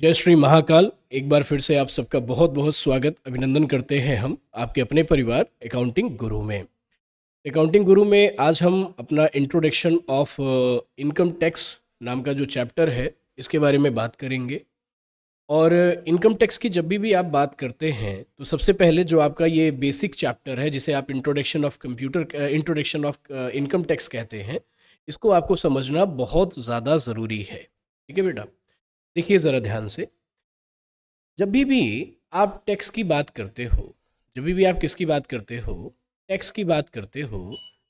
जय श्री महाकाल एक बार फिर से आप सबका बहुत बहुत स्वागत अभिनंदन करते हैं हम आपके अपने परिवार अकाउंटिंग गुरु में अकाउंटिंग गुरु में आज हम अपना इंट्रोडक्शन ऑफ इनकम टैक्स नाम का जो चैप्टर है इसके बारे में बात करेंगे और इनकम uh, टैक्स की जब भी भी आप बात करते हैं तो सबसे पहले जो आपका ये बेसिक चैप्टर है जिसे आप introduction of computer introduction of income tax कहते हैं इसको आपको समझना बहुत ज़्यादा ज़रूरी है ठीक है बेटा देखिए ज़रा ध्यान से जब भी भी आप टैक्स की बात करते हो जब भी भी आप किसकी बात करते हो टैक्स की बात करते हो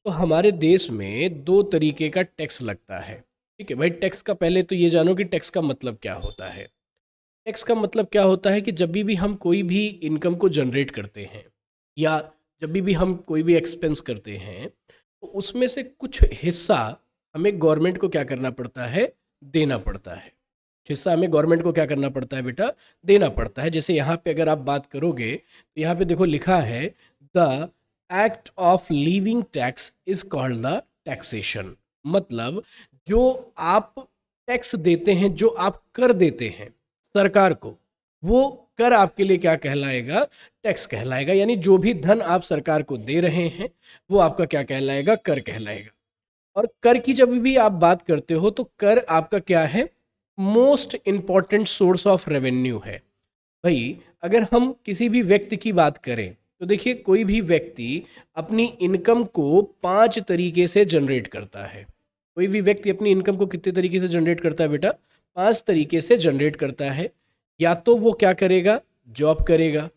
तो हमारे देश में दो तरीके का टैक्स लगता है ठीक है भाई टैक्स का पहले तो ये जानो कि टैक्स का मतलब क्या होता है टैक्स का मतलब क्या होता है कि जब भी भी हम कोई भी इनकम को जनरेट करते हैं या जब भी भी हम कोई भी एक्सपेंस करते हैं तो उसमें से कुछ हिस्सा हमें गवर्नमेंट को क्या करना पड़ता है देना पड़ता है हिस्सा हमें गवर्नमेंट को क्या करना पड़ता है बेटा देना पड़ता है जैसे यहाँ पे अगर आप बात करोगे तो यहाँ पे देखो लिखा है the act of levying tax is called the taxation मतलब जो आप टैक्स देते हैं जो आप कर देते हैं सरकार को वो कर आपके लिए क्या कहलाएगा टैक्स कहलाएगा यानी जो भी धन आप सरकार को दे रहे हैं वो आपका क्या कहलाएगा कर कहलाएगा और कर की जब भी आप बात करते हो तो कर आपका क्या है most important source of revenue है भाई अगर हम किसी भी व्यक्ति की बात करें तो देखिए कोई भी व्यक्ति अपनी इनकम को पांच तरीके से जनरेट करता है कोई भी व्यक्ति अपनी इनकम को कितने तरीके से जनरेट करता है बेटा पांच तरीके से जनरेट करता है या तो वो क्या करेगा जॉब करेगा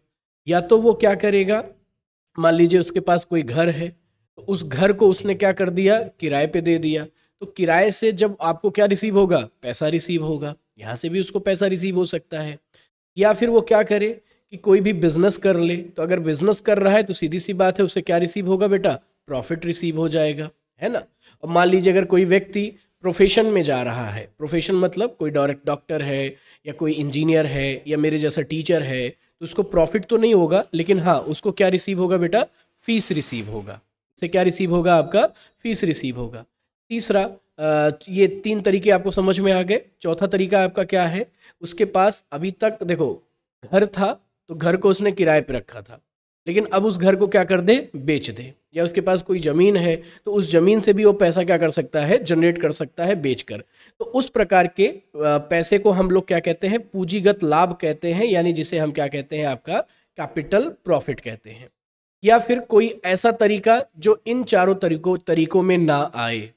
या तो वो क्या करेगा मान लीजिए उसके पास कोई घर है तो उस घर को उसने क्या कर दिया किराए पे दे दिया तो किराए से जब आपको क्या रिसीव होगा पैसा रिसीव होगा यहाँ से भी उसको पैसा रिसीव हो सकता है या फिर वो क्या करे कि कोई भी बिजनेस कर ले तो अगर बिजनेस कर रहा है तो सीधी सी बात है उसे क्या रिसीव होगा बेटा प्रॉफिट रिसीव हो जाएगा है ना और मान लीजिए अगर कोई व्यक्ति प्रोफेशन में जा रहा है प्रोफेशन मतलब कोई डायरेक्ट डॉक्टर है या कोई इंजीनियर है या मेरे जैसा टीचर है तो उसको प्रॉफिट तो नहीं होगा लेकिन हाँ उसको क्या रिसीव होगा बेटा फीस रिसीव होगा उसे क्या रिसीव होगा आपका फीस रिसीव होगा तीसरा ये तीन तरीके आपको समझ में आ गए चौथा तरीका आपका क्या है उसके पास अभी तक देखो घर था तो घर को उसने किराए पर रखा था लेकिन अब उस घर को क्या कर दे बेच दे या उसके पास कोई ज़मीन है तो उस ज़मीन से भी वो पैसा क्या कर सकता है जनरेट कर सकता है बेच कर तो उस प्रकार के पैसे को हम लोग क्या कहते हैं पूंजीगत लाभ कहते हैं यानी जिसे हम क्या कहते हैं आपका कैपिटल प्रॉफिट कहते हैं या फिर कोई ऐसा तरीका जो इन चारों तरीकों तरीकों में ना आए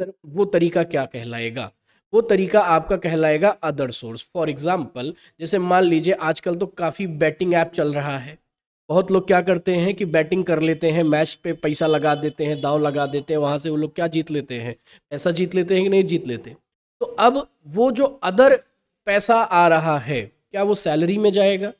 सर वो तरीका क्या कहलाएगा वो तरीका आपका कहलाएगा अदर सोर्स फॉर एग्जाम्पल जैसे मान लीजिए आजकल तो काफ़ी बैटिंग ऐप चल रहा है बहुत लोग क्या करते हैं कि बैटिंग कर लेते हैं मैच पे पैसा लगा देते हैं दाव लगा देते हैं वहाँ से वो लोग क्या जीत लेते हैं पैसा जीत लेते हैं कि नहीं जीत लेते तो अब वो जो अदर पैसा आ रहा है क्या वो सैलरी में जाएगा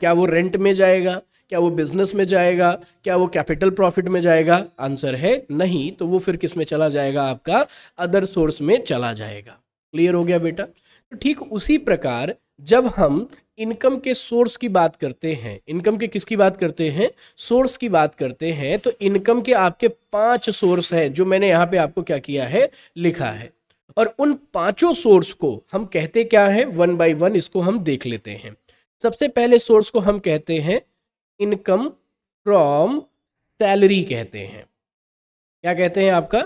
क्या वो रेंट में जाएगा क्या वो बिजनेस में जाएगा क्या वो कैपिटल प्रॉफिट में जाएगा आंसर है नहीं तो वो फिर किस में चला जाएगा आपका अदर सोर्स में चला जाएगा क्लियर हो गया बेटा तो ठीक उसी प्रकार जब हम इनकम के सोर्स की बात करते हैं इनकम के किसकी बात करते हैं सोर्स की बात करते हैं तो इनकम के आपके पांच सोर्स हैं जो मैंने यहाँ पे आपको क्या किया है लिखा है और उन पांचों सोर्स को हम कहते क्या है वन बाई वन इसको हम देख लेते हैं सबसे पहले सोर्स को हम कहते हैं इनकम फ्रॉम सैलरी कहते हैं क्या कहते हैं आपका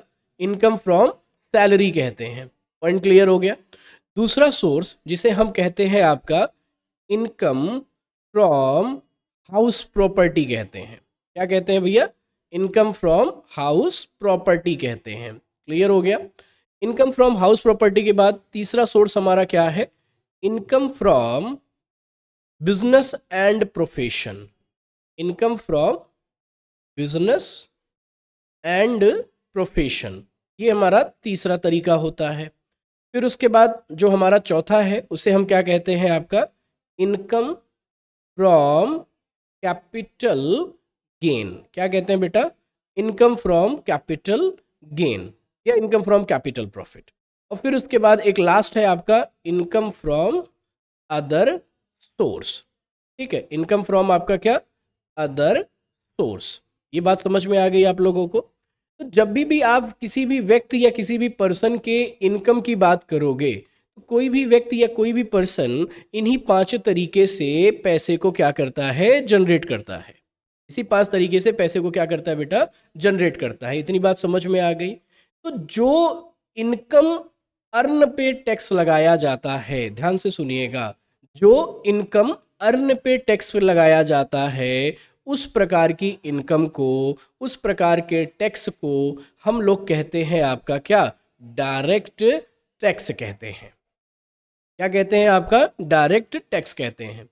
इनकम फ्रॉम सैलरी कहते हैं पॉइंट क्लियर हो गया दूसरा सोर्स जिसे हम कहते हैं आपका इनकम फ्रॉम हाउस प्रॉपर्टी कहते हैं क्या कहते हैं भैया इनकम फ्रॉम हाउस प्रॉपर्टी कहते हैं क्लियर हो गया इनकम फ्रॉम हाउस प्रॉपर्टी के बाद तीसरा सोर्स हमारा क्या है income from business and profession income from business and profession ये हमारा तीसरा तरीका होता है फिर उसके बाद जो हमारा चौथा है उसे हम क्या कहते हैं आपका इनकम फ्रॉम कैपिटल गेन क्या कहते हैं बेटा इनकम फ्रॉम कैपिटल गेन या इनकम फ्रॉम कैपिटल प्रॉफिट और फिर उसके बाद एक लास्ट है आपका इनकम फ्रॉम अदर सोर्स ठीक है इनकम फ्रॉम आपका क्या अदर सोर्स ये बात समझ में आ गई आप लोगों को तो जब भी भी आप किसी भी व्यक्ति या किसी भी पर्सन के इनकम की बात करोगे तो कोई भी व्यक्ति या कोई भी पर्सन इन्हीं पांच तरीके से पैसे को क्या करता है जनरेट करता है इसी पांच तरीके से पैसे को क्या करता है बेटा जनरेट करता है इतनी बात समझ में आ गई तो जो इनकम अर्न पे टैक्स लगाया जाता है ध्यान से सुनिएगा जो इनकम अर्न पे टैक्स लगाया जाता है उस प्रकार की इनकम को उस प्रकार के टैक्स को हम लोग कहते हैं आपका क्या डायरेक्ट टैक्स कहते हैं क्या कहते हैं आपका डायरेक्ट टैक्स कहते हैं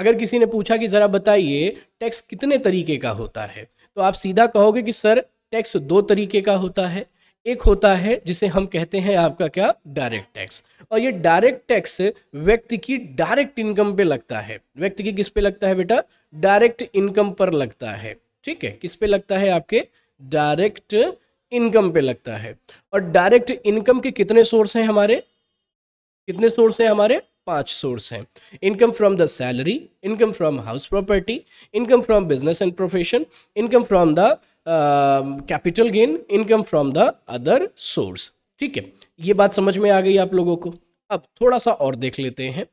अगर किसी ने पूछा कि ज़रा बताइए टैक्स कितने तरीके का होता है तो आप सीधा कहोगे कि सर टैक्स दो तरीके का होता है एक होता है जिसे हम कहते हैं आपका क्या डायरेक्ट टैक्स और ये डायरेक्ट टैक्स व्यक्ति की डायरेक्ट इनकम पे लगता है व्यक्ति की किस पे लगता है बेटा डायरेक्ट इनकम पर लगता है ठीक है किस पे लगता है आपके डायरेक्ट इनकम पे लगता है और डायरेक्ट इनकम के कितने सोर्स हैं हमारे कितने सोर्स हैं हमारे पांच सोर्स हैं income from the salary income from house property income from business and profession income from the capital gain income from the other source ठीक है ये बात समझ में आ गई आप लोगों को अब थोड़ा सा और देख लेते हैं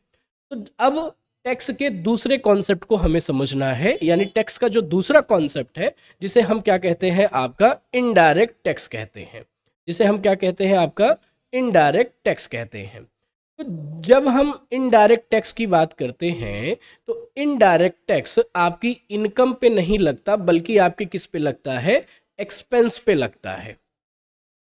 तो अब टैक्स के दूसरे कॉन्सेप्ट को हमें समझना है यानी टैक्स का जो दूसरा कॉन्सेप्ट है जिसे हम क्या कहते हैं आपका इनडायरेक्ट टैक्स कहते हैं जिसे हम क्या कहते हैं आपका इनडायरेक्ट टैक्स कहते हैं तो जब हम इनडायरेक्ट टैक्स की बात करते हैं तो इनडायरेक्ट टैक्स आपकी इनकम पे नहीं लगता बल्कि आपके किस पे लगता है एक्सपेंस पे लगता है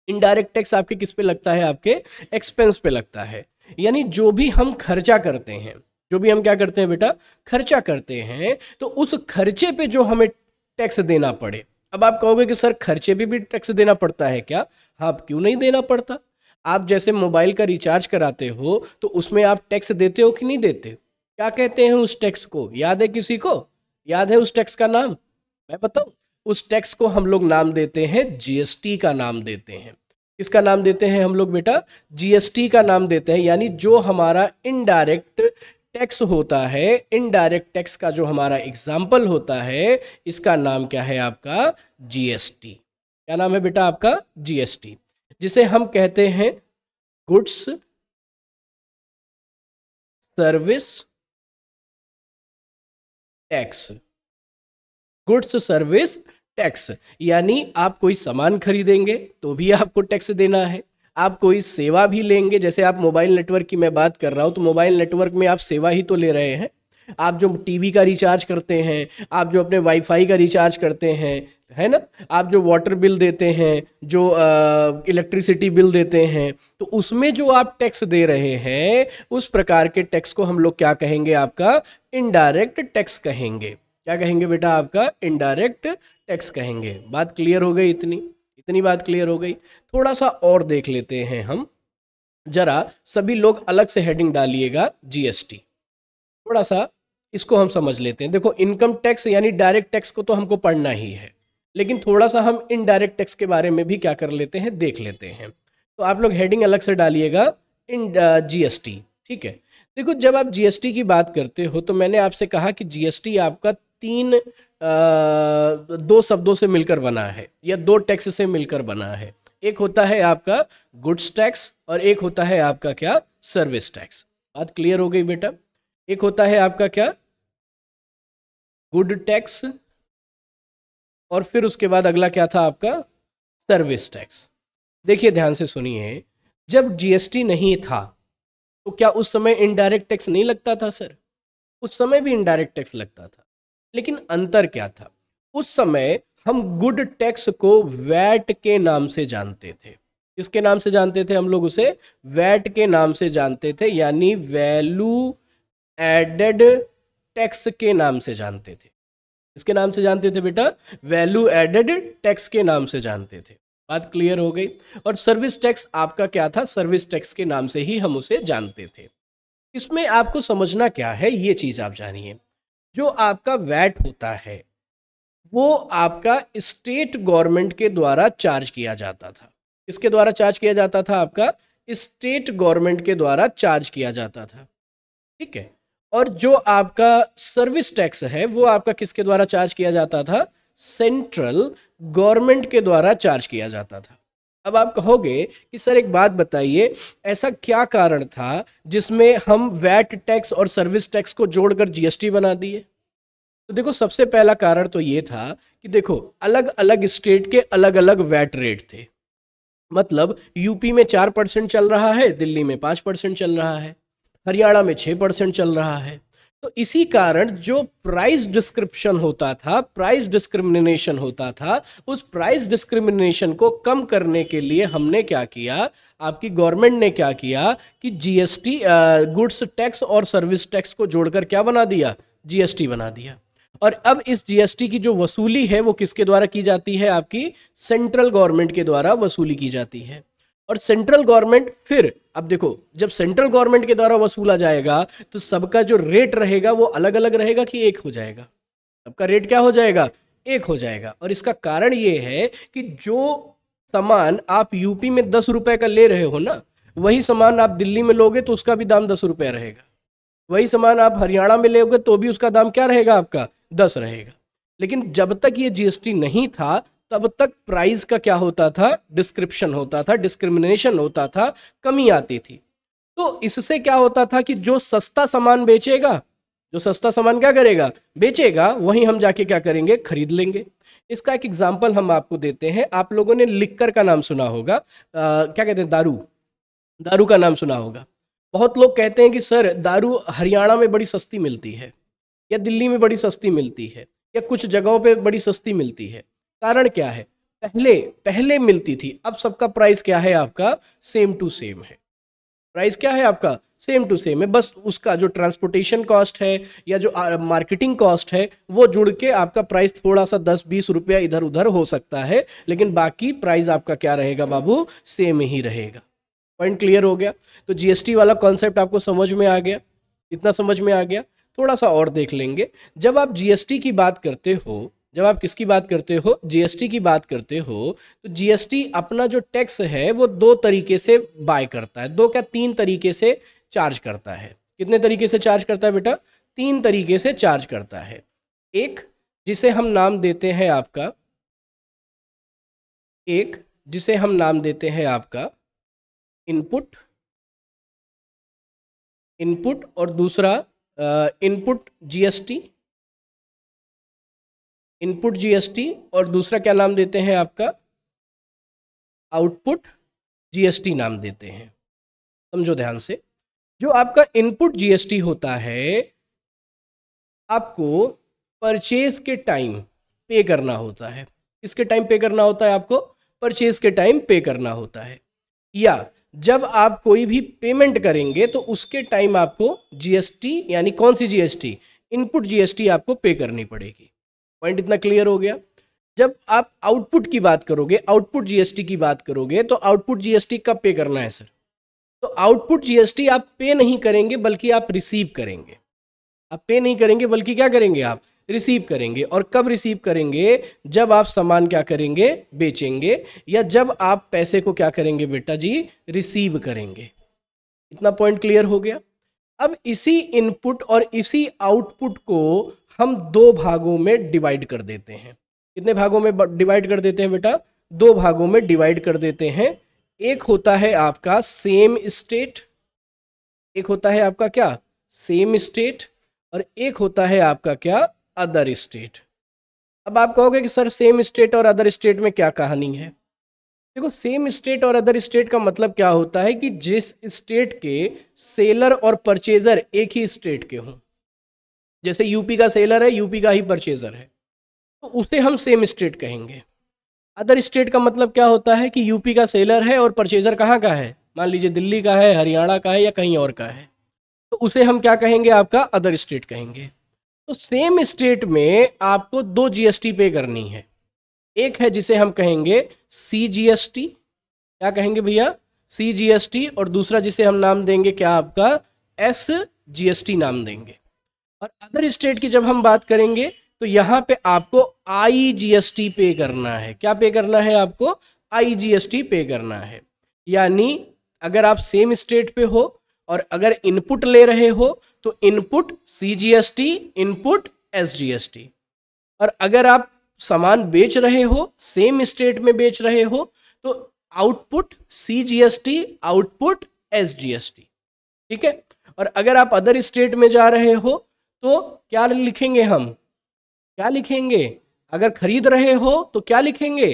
इनडायरेक्ट टैक्स आपके किस पे लगता है आपके एक्सपेंस पे लगता है यानी जो भी हम खर्चा करते हैं जो भी हम क्या करते हैं बेटा खर्चा करते हैं तो उस खर्चे पे जो हमें टैक्स देना पड़े अब आप कहोगे कि सर खर्चे पे भी टैक्स देना पड़ता है क्या हाँ क्यों नहीं देना पड़ता आप जैसे मोबाइल का रिचार्ज कराते हो तो उसमें आप टैक्स देते हो कि नहीं देते क्या कहते हैं उस टैक्स को याद है किसी को याद है उस टैक्स का नाम मैं बताऊँ उस टैक्स को हम लोग नाम देते हैं जीएसटी का नाम देते हैं किसका नाम देते हैं हम लोग बेटा जीएसटी का नाम देते हैं यानी जो हमारा इनडायरेक्ट टैक्स होता है इनडायरेक्ट टैक्स का जो हमारा एग्जाम्पल होता है इसका नाम क्या है आपका जीएसटी क्या नाम है बेटा आपका जीएसटी जिसे हम कहते हैं goods service tax goods service tax यानी आप कोई सामान खरीदेंगे तो भी आपको टैक्स देना है आप कोई सेवा भी लेंगे जैसे आप मोबाइल नेटवर्क की मैं बात कर रहा हूँ तो मोबाइल नेटवर्क में आप सेवा ही तो ले रहे हैं आप जो टीवी का रिचार्ज करते हैं आप जो अपने वाईफाई का रिचार्ज करते हैं है ना आप जो वाटर बिल देते हैं जो इलेक्ट्रिसिटी बिल देते हैं तो उसमें जो आप टैक्स दे रहे हैं उस प्रकार के टैक्स को हम लोग क्या कहेंगे आपका इनडायरेक्ट टैक्स कहेंगे क्या कहेंगे बेटा आपका इनडायरेक्ट टैक्स कहेंगे बात क्लियर हो गई इतनी इतनी बात क्लियर हो गई थोड़ा सा और देख लेते हैं हम जरा सभी लोग अलग से हेडिंग डालिएगा जीएसटी थोड़ा सा इसको हम समझ लेते हैं देखो इनकम टैक्स यानी डायरेक्ट टैक्स को तो हमको पढ़ना ही है लेकिन थोड़ा सा हम इनडायरेक्ट टैक्स के बारे में भी क्या कर लेते हैं देख लेते हैं तो आप लोग हेडिंग अलग से डालिएगा इन जीएसटी uh, ठीक है देखो जब आप जीएसटी की बात करते हो तो मैंने आपसे कहा कि जीएसटी आपका तीन आ, uh, दो शब्दों से मिलकर बना है या दो टैक्स से मिलकर बना है एक होता है आपका गुड्स टैक्स और एक होता है आपका क्या सर्विस टैक्स बात क्लियर हो गई बेटा एक होता है आपका क्या गुड टैक्स और फिर उसके बाद अगला क्या था आपका सर्विस टैक्स देखिए ध्यान से सुनिए जब जीएसटी नहीं था तो क्या उस समय इनडायरेक्ट टैक्स नहीं लगता था सर उस समय भी इनडायरेक्ट टैक्स लगता था लेकिन अंतर क्या था उस समय हम गुड टैक्स को वैट के नाम से जानते थे किसके नाम से जानते थे हम लोग उसे वैट के नाम से जानते थे यानी वैल्यू एडेड टैक्स के नाम से जानते थे इसके नाम से जानते थे बेटा वैल्यू एडेड टैक्स के नाम से जानते थे बात क्लियर हो गई और सर्विस टैक्स आपका क्या था सर्विस टैक्स के नाम से ही हम उसे जानते थे इसमें आपको समझना क्या है ये चीज़ आप जानिए जो आपका वैट होता है वो आपका स्टेट गवर्नमेंट के द्वारा चार्ज किया जाता था इसके द्वारा चार्ज किया जाता था आपका स्टेट गवर्नमेंट के द्वारा चार्ज किया जाता था ठीक है और जो आपका सर्विस टैक्स है वो आपका किसके द्वारा चार्ज किया जाता था सेंट्रल गवर्नमेंट के द्वारा चार्ज किया जाता था अब आप कहोगे कि सर एक बात बताइए ऐसा क्या कारण था जिसमें हम वैट टैक्स और सर्विस टैक्स को जोड़कर जीएसटी बना दिए तो देखो सबसे पहला कारण तो ये था कि देखो अलग अलग स्टेट के अलग अलग वैट रेट थे मतलब यूपी में चार परसेंट चल रहा है दिल्ली में पाँच परसेंट चल रहा है हरियाणा में छः परसेंट चल रहा है तो इसी कारण जो प्राइस डिस्क्रिप्शन होता था प्राइस डिस्क्रिमिनेशन होता था उस प्राइस डिस्क्रिमिनेशन को कम करने के लिए हमने क्या किया आपकी गवर्नमेंट ने क्या किया कि जीएसटी गुड्स टैक्स और सर्विस टैक्स को जोड़कर क्या बना दिया जीएसटी बना दिया और अब इस जीएसटी की जो वसूली है वो किसके द्वारा की जाती है आपकी सेंट्रल गवर्नमेंट के द्वारा वसूली की जाती है और सेंट्रल गवर्नमेंट फिर अब देखो जब सेंट्रल गवर्नमेंट के द्वारा वसूला जाएगा तो सबका जो रेट रहेगा वो अलग अलग रहेगा कि एक हो जाएगा सबका रेट क्या हो जाएगा एक हो जाएगा और इसका कारण ये है कि जो सामान आप यूपी में दस रुपए का ले रहे हो ना वही सामान आप दिल्ली में लोगे तो उसका भी दाम दस रुपये रहेगा वही सामान आप हरियाणा में लोगे तो भी उसका दाम क्या रहेगा आपका दस रहेगा लेकिन जब तक ये जीएसटी नहीं था तब तक प्राइस का क्या होता था डिस्क्रिप्शन होता था डिस्क्रिमिनेशन होता था कमी आती थी तो इससे क्या होता था कि जो सस्ता सामान बेचेगा जो सस्ता सामान क्या करेगा बेचेगा वहीं हम जाके क्या करेंगे खरीद लेंगे इसका एक एग्जाम्पल हम आपको देते हैं आप लोगों ने लिक्कर का नाम सुना होगा आ, क्या कहते हैं दारू दारू का नाम सुना होगा बहुत लोग कहते हैं कि सर दारू हरियाणा में बड़ी सस्ती मिलती है या दिल्ली में बड़ी सस्ती मिलती है या कुछ जगहों पे बड़ी सस्ती मिलती है कारण क्या है पहले पहले मिलती थी अब सबका प्राइस क्या है आपका सेम टू सेम है प्राइस क्या है आपका सेम टू सेम है बस उसका जो ट्रांसपोर्टेशन कॉस्ट है या जो मार्केटिंग कॉस्ट है वो जुड़ के आपका प्राइस थोड़ा सा दस बीस रुपया इधर उधर हो सकता है लेकिन बाकी प्राइस आपका क्या रहेगा बाबू सेम ही रहेगा पॉइंट क्लियर हो गया तो जीएसटी वाला कॉन्सेप्ट आपको समझ में आ गया इतना समझ में आ गया थोड़ा सा और देख लेंगे जब आप जीएसटी की बात करते हो जब आप किसकी बात करते हो जीएसटी की बात करते हो तो जीएसटी अपना जो टैक्स है वो दो तरीके से बाय करता है दो क्या तीन तरीके से चार्ज करता है कितने तरीके से चार्ज करता है बेटा तीन तरीके से चार्ज करता है एक जिसे हम नाम देते हैं आपका एक जिसे हम नाम देते हैं आपका इनपुट इनपुट और दूसरा इनपुट जीएसटी इनपुट जीएसटी और दूसरा क्या नाम देते हैं आपका आउटपुट जीएसटी नाम देते हैं समझो ध्यान से जो आपका इनपुट जीएसटी होता है आपको परचेज के टाइम पे करना होता है किसके टाइम पे करना होता है आपको परचेज के टाइम पे करना होता है या जब आप कोई भी पेमेंट करेंगे तो उसके टाइम आपको जीएसटी यानी कौन सी जीएसटी इनपुट जीएसटी आपको पे करनी पड़ेगी पॉइंट इतना क्लियर हो गया जब आप आउटपुट की बात करोगे आउटपुट जीएसटी की बात करोगे तो आउटपुट जीएसटी कब पे करना है सर तो आउटपुट जीएसटी आप पे नहीं करेंगे बल्कि आप रिसीव करेंगे आप पे नहीं करेंगे बल्कि क्या करेंगे आप रिसीव करेंगे और कब रिसीव करेंगे जब आप सामान क्या करेंगे बेचेंगे या जब आप पैसे को क्या करेंगे बेटा जी रिसीव करेंगे इतना पॉइंट क्लियर हो गया अब इसी इनपुट और इसी आउटपुट को हम दो भागों में डिवाइड कर देते हैं कितने भागों में डिवाइड कर देते हैं बेटा दो भागों में डिवाइड कर देते हैं एक होता है आपका सेम स्टेट एक होता है आपका क्या सेम स्टेट और एक होता है आपका क्या अदर स्टेट अब आप कहोगे कि सर सेम स्टेट और अदर स्टेट में क्या कहानी है देखो सेम स्टेट और अदर स्टेट का मतलब क्या होता है कि जिस स्टेट के सेलर और परचेजर एक ही स्टेट के हों जैसे यूपी का सेलर है यूपी का ही परचेजर है तो उसे हम सेम स्टेट कहेंगे अदर स्टेट का मतलब क्या होता है कि यूपी का सेलर है और परचेजर कहाँ का है मान लीजिए दिल्ली का है हरियाणा का है या कहीं और का है तो उसे हम क्या कहेंगे आपका अदर स्टेट कहेंगे तो सेम स्टेट में आपको दो जीएसटी पे करनी है एक है जिसे हम कहेंगे सी जी एस टी क्या कहेंगे भैया सी जी एस टी और दूसरा जिसे हम नाम देंगे क्या आपका एस जी एस टी नाम देंगे और अदर स्टेट की जब हम बात करेंगे तो यहाँ पे आपको आई जी एस टी पे करना है क्या पे करना है आपको आई जी एस टी पे करना है यानी अगर आप सेम स्टेट पे हो और अगर इनपुट ले रहे हो तो input C G S T input S G S T और अगर आप सामान बेच रहे हो सेम स्टेट में बेच रहे हो तो output C G S T output S G S T ठीक है और अगर आप अदर स्टेट में जा रहे हो तो क्या लिखेंगे हम क्या लिखेंगे अगर खरीद रहे हो तो क्या लिखेंगे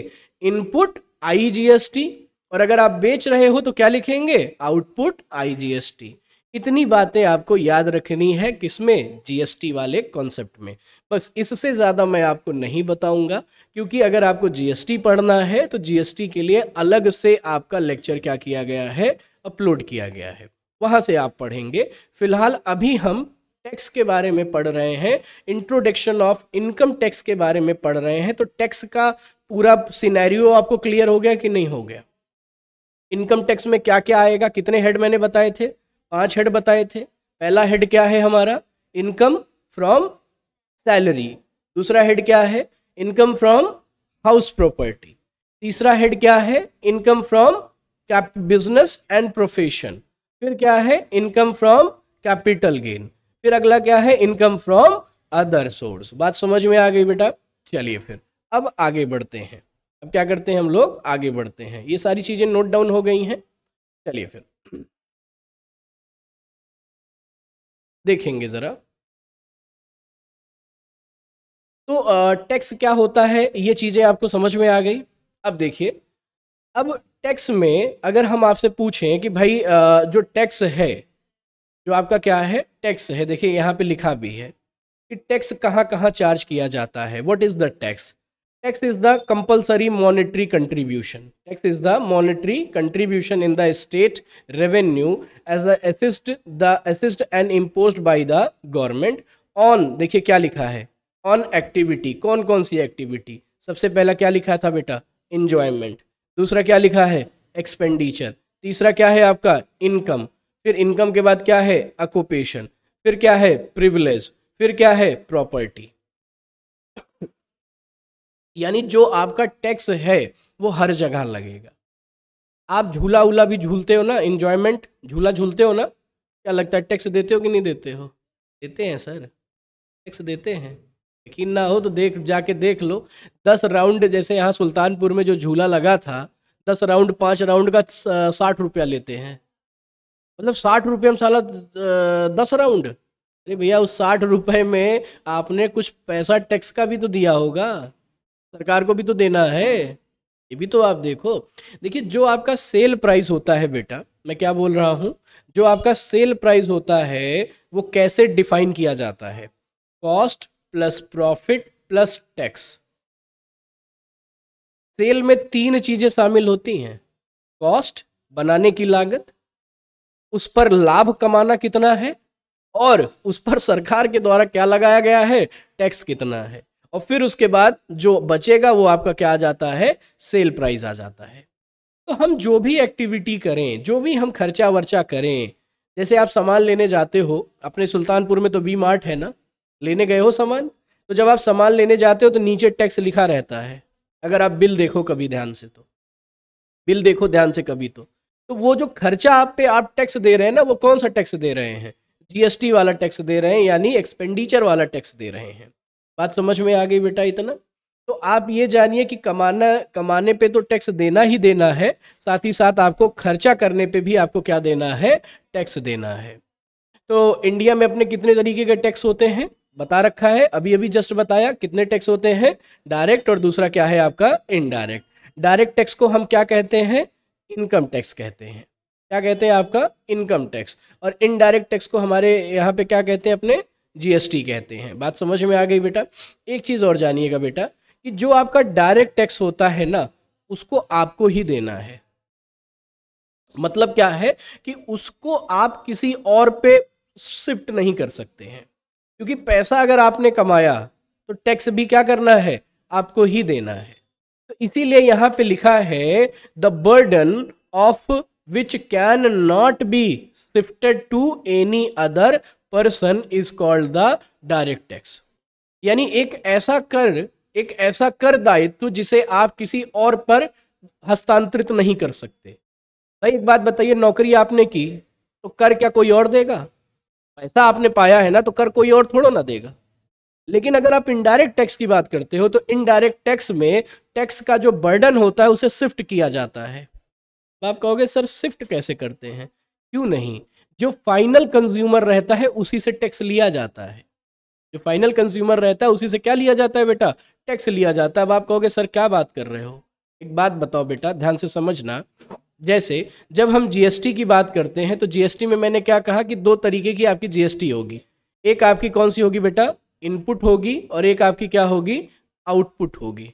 input I G S T और अगर आप बेच रहे हो तो क्या लिखेंगे output I G S T इतनी बातें आपको याद रखनी है किसमें जीएसटी वाले कॉन्सेप्ट में बस इससे ज़्यादा मैं आपको नहीं बताऊंगा क्योंकि अगर आपको जीएसटी पढ़ना है तो जीएसटी के लिए अलग से आपका लेक्चर क्या किया गया है अपलोड किया गया है वहाँ से आप पढ़ेंगे फिलहाल अभी हम टैक्स के बारे में पढ़ रहे हैं इंट्रोडक्शन ऑफ इनकम टैक्स के बारे में पढ़ रहे हैं तो टैक्स का पूरा सिनेरियो आपको क्लियर हो गया कि नहीं हो गया इनकम टैक्स में क्या क्या आएगा कितने हेड मैंने बताए थे पांच हेड बताए थे पहला हेड क्या है हमारा इनकम फ्रॉम सैलरी दूसरा हेड क्या है इनकम फ्रॉम हाउस प्रॉपर्टी तीसरा हेड क्या है income from business and profession फिर क्या है इनकम फ्रॉम कैपिटल गेन फिर अगला क्या है इनकम फ्रॉम अदर सोर्स बात समझ में आ गई बेटा चलिए फिर अब आगे बढ़ते हैं अब क्या करते हैं हम लोग आगे बढ़ते हैं ये सारी चीज़ें नोट डाउन हो गई हैं चलिए फिर देखेंगे ज़रा तो टैक्स क्या होता है ये चीज़ें आपको समझ में आ गई अब देखिए अब टैक्स में अगर हम आपसे पूछें कि भाई जो टैक्स है जो आपका क्या है टैक्स है देखिए यहाँ पे लिखा भी है कि टैक्स कहाँ कहाँ चार्ज किया जाता है what is the tax tax is the compulsory monetary contribution tax is the monetary contribution in the state revenue as the assessee the assessee and impose by the government on देखिए क्या लिखा है on activity कौन कौन सी activity सबसे पहला क्या लिखा था बेटा इंजॉयमेंट दूसरा क्या लिखा है एक्सपेंडिचर तीसरा क्या है आपका इनकम फिर इनकम के बाद क्या है अकोपेशन फिर क्या है प्रिविलेज फिर क्या है प्रॉपर्टी यानी जो आपका टैक्स है वो हर जगह लगेगा आप झूला उला भी झूलते हो ना इन्जॉयमेंट झूला झूलते हो ना क्या लगता है टैक्स देते हो कि नहीं देते हो देते हैं सर टैक्स देते हैं यकीन ना हो तो देख जाके देख लो दस राउंड जैसे यहाँ सुल्तानपुर में जो झूला लगा था दस राउंड पाँच राउंड का साठ रुपया लेते हैं मतलब साठ रुपये में साला दस राउंड अरे भैया उस साठ रुपये में आपने कुछ पैसा टैक्स का भी तो दिया होगा सरकार को भी तो देना है ये भी तो आप देखो देखिए जो आपका सेल प्राइस होता है बेटा मैं क्या बोल रहा हूँ जो आपका सेल प्राइस होता है वो कैसे डिफाइन किया जाता है cost plus profit plus tax sale में तीन चीजें शामिल होती हैं कॉस्ट बनाने की लागत उस पर लाभ कमाना कितना है और उस पर सरकार के द्वारा क्या लगाया गया है टैक्स कितना है और फिर उसके बाद जो बचेगा वो आपका क्या आ जाता है सेल प्राइस आ जाता है तो हम जो भी एक्टिविटी करें जो भी हम खर्चा वर्चा करें जैसे आप सामान लेने जाते हो अपने सुल्तानपुर में तो वी मार्ट है ना लेने गए हो सामान तो जब आप सामान लेने जाते हो तो नीचे टैक्स लिखा रहता है अगर आप बिल देखो कभी ध्यान से तो बिल देखो ध्यान से कभी तो तो वो जो खर्चा आप पे आप टैक्स दे रहे हैं ना वो कौन सा टैक्स दे रहे हैं जीएसटी वाला टैक्स दे रहे हैं यानी एक्सपेंडिचर वाला टैक्स दे रहे हैं बात समझ में आ गई बेटा इतना तो आप ये जानिए कि कमाना कमाने पे तो टैक्स देना ही देना है साथ ही साथ आपको खर्चा करने पे भी आपको क्या देना है टैक्स देना है तो इंडिया में अपने कितने तरीके के टैक्स होते हैं बता रखा है अभी अभी जस्ट बताया कितने टैक्स होते हैं डायरेक्ट और दूसरा क्या है आपका इनडायरेक्ट डायरेक्ट टैक्स को हम क्या कहते हैं इनकम टैक्स कहते हैं क्या कहते हैं आपका इनकम टैक्स और इनडायरेक्ट टैक्स को हमारे यहाँ पे क्या कहते हैं अपने जीएसटी कहते हैं बात समझ में आ गई बेटा एक चीज़ और जानिएगा बेटा कि जो आपका डायरेक्ट टैक्स होता है ना उसको आपको ही देना है मतलब क्या है कि उसको आप किसी और पे शिफ्ट नहीं कर सकते हैं क्योंकि पैसा अगर आपने कमाया तो टैक्स भी क्या करना है आपको ही देना है तो इसीलिए यहाँ पे लिखा है the burden of which can not be shifted to any other person is called the direct tax यानी एक ऐसा कर एक ऐसा कर दायित्व जिसे आप किसी और पर हस्तांतरित नहीं कर सकते भाई एक बात बताइए नौकरी आपने की तो कर क्या कोई और देगा पैसा आपने पाया है ना तो कर कोई और थोड़ा ना देगा लेकिन अगर आप इनडायरेक्ट टैक्स की बात करते हो तो इनडायरेक्ट टैक्स में टैक्स का जो बर्डन होता है उसे शिफ्ट किया जाता है तो आप कहोगे सर शिफ्ट कैसे करते हैं क्यों नहीं जो फाइनल कंज्यूमर रहता है उसी से टैक्स लिया जाता है जो फाइनल कंज्यूमर रहता है उसी से क्या लिया जाता है बेटा टैक्स लिया जाता है अब आप कहोगे सर क्या बात कर रहे हो एक बात बताओ बेटा ध्यान से समझना जैसे जब हम जीएसटी की बात करते हैं तो जीएसटी में मैंने क्या कहा कि दो तरीके की आपकी जीएसटी होगी एक आपकी कौन सी होगी बेटा इनपुट होगी और एक आपकी क्या होगी आउटपुट होगी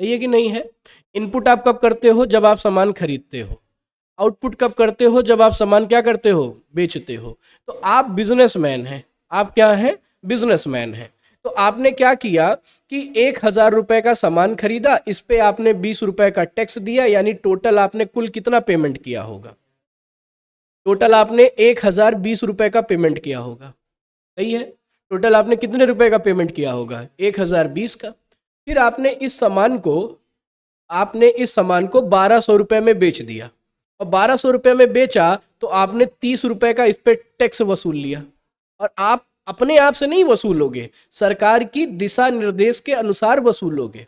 सही है कि नहीं है इनपुट आप कब करते हो जब आप सामान खरीदते हो आउटपुट कब करते हो जब आप सामान क्या करते हो बेचते हो तो आप बिजनेसमैन हैं आप क्या हैं बिजनेसमैन हैं तो आपने क्या किया कि एक हजार रुपए का सामान खरीदा इस पे आपने बीस रुपए का टैक्स दिया यानी टोटल आपने कुल कितना पेमेंट किया होगा टोटल आपने एक हजार बीस रुपए का पेमेंट किया होगा सही है टोटल आपने कितने रुपए का पेमेंट किया होगा एक हजार बीस का फिर आपने इस सामान को आपने इस सामान को बारह सौ रुपए में बेच दिया और बारह सौ रुपये में बेचा तो आपने तीस रुपये का इस पर टैक्स वसूल लिया और आप अपने आप से नहीं वसूलोगे सरकार की दिशा निर्देश के अनुसार वसूलोगे